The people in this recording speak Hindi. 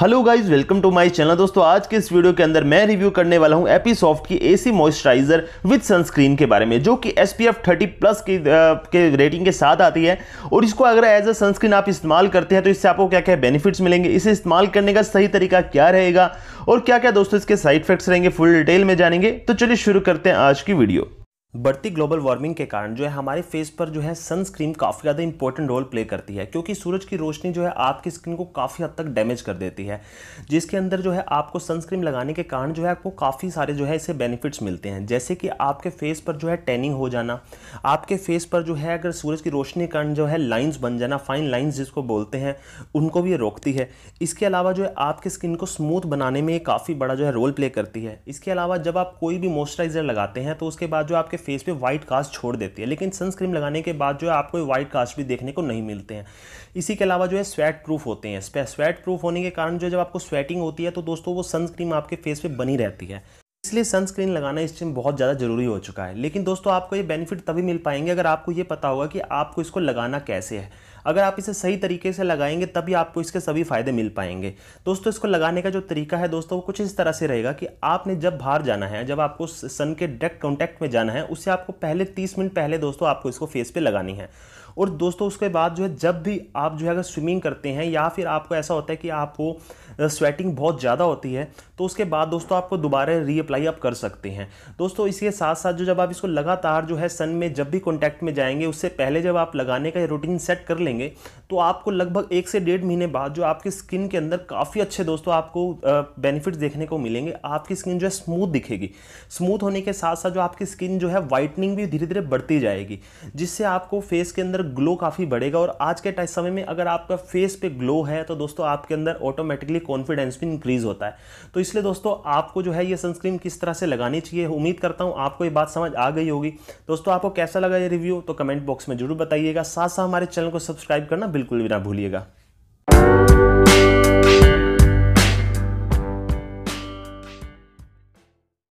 hello guys welcome to my channel दोस्तों आज के इस वीडियो के अंदर मैं रिव्यू करने वाला हूं एपीसॉफ्ट की एसी मॉइस्चराइजर विद सनस्क्रीन के बारे में जो कि एसपीएफ 30 प्लस की आ, के रेटिंग के साथ आती है और इसको अगर एज अ सनस्क्रीन आप इस्तेमाल करते हैं तो इससे आपको क्या क्या बेनिफिट्स मिलेंगे इसे इस्तेमाल करने का सही तरीका क्या रहेगा और क्या क्या दोस्तों इसके साइड इफेक्ट्स रहेंगे फुल डिटेल में जानेंगे तो चलिए शुरू करते हैं आज की वीडियो बढ़ती ग्लोबल वार्मिंग के कारण जो है हमारे फेस पर जो है सनस्क्रीन काफ़ी ज़्यादा इंपॉर्टेंट रोल प्ले करती है क्योंकि सूरज की रोशनी जो है आपकी स्किन को काफ़ी हद तक डैमेज कर देती है जिसके अंदर जो है आपको सनस्क्रीन लगाने के कारण जो है आपको काफ़ी सारे जो है इसे बेनिफिट्स मिलते हैं जैसे कि आपके फेस पर जो है टैनिंग हो जाना आपके फेस पर जो है अगर सूरज की रोशनी के कारण जो है लाइन्स बन जाना फाइन लाइन्स जिसको बोलते हैं उनको भी ये रोकती है इसके अलावा जो है आपकी स्किन को स्मूथ बनाने में काफ़ी बड़ा जो है रोल प्ले करती है इसके अलावा जब आप कोई भी मॉइस्चराइज़र लगाते हैं तो उसके बाद जो आपके फेस पे व्हाइट कास्ट छोड़ देती है लेकिन सनस्क्रीम लगाने के बाद जो है आपको व्हाइट कास्ट भी देखने को नहीं मिलते हैं इसी के अलावा जो है स्वेट प्रूफ होते हैं स्वेट प्रूफ होने के कारण जो जब आपको स्वेटिंग होती है तो दोस्तों वो सनस्क्रीम आपके फेस पे बनी रहती है इसलिए सनस्क्रीन लगाना इस टाइम बहुत ज़्यादा ज़रूरी हो चुका है लेकिन दोस्तों आपको ये बेनिफिट तभी मिल पाएंगे अगर आपको ये पता होगा कि आपको इसको लगाना कैसे है अगर आप इसे सही तरीके से लगाएंगे तभी आपको इसके सभी फ़ायदे मिल पाएंगे दोस्तों इसको लगाने का जो तरीका है दोस्तों वो कुछ इस तरह से रहेगा कि आपने जब बाहर जाना है जब आपको सन के डायरेक्ट कॉन्टैक्ट में जाना है उससे आपको पहले तीस मिनट पहले दोस्तों आपको इसको फेस पर लगानी है और दोस्तों उसके बाद जो है जब भी आप जो है अगर स्विमिंग करते हैं या फिर आपको ऐसा होता है कि आपको स्वेटिंग बहुत ज़्यादा होती है तो उसके बाद दोस्तों आपको दोबारा रीअप्लाई आप कर सकते हैं दोस्तों इसके साथ साथ जो जब आप इसको लगातार जो है सन में जब भी कॉन्टैक्ट में जाएंगे उससे पहले जब आप लगाने का रूटीन सेट कर लेंगे तो आपको लगभग एक से डेढ़ महीने बाद जो आपकी स्किन के अंदर काफ़ी अच्छे दोस्तों आपको बेनिफिट्स देखने को मिलेंगे आपकी स्किन जो है स्मूथ दिखेगी स्मूथ होने के साथ साथ जो आपकी स्किन जो है वाइटनिंग भी धीरे धीरे बढ़ती जाएगी जिससे आपको फेस के अंदर ग्लो काफ़ी बढ़ेगा और आज के टाइम समय में अगर आपका फेस पे ग्लो है तो दोस्तों आपके अंदर ऑटोमेटिकली कॉन्फिडेंस भी इंक्रीज होता है तो इसलिए दोस्तों आपको जो है ये सनस्क्रीन किस तरह से लगानी चाहिए उम्मीद करता हूँ आपको ये बात समझ आ गई होगी दोस्तों आपको कैसा लगा ये रिव्यू तो कमेंट बॉक्स में जरूर बताइएगा साथ साथ हमारे चैनल को सब्सक्राइब करना बिल्कुल भी ना भूलिएगा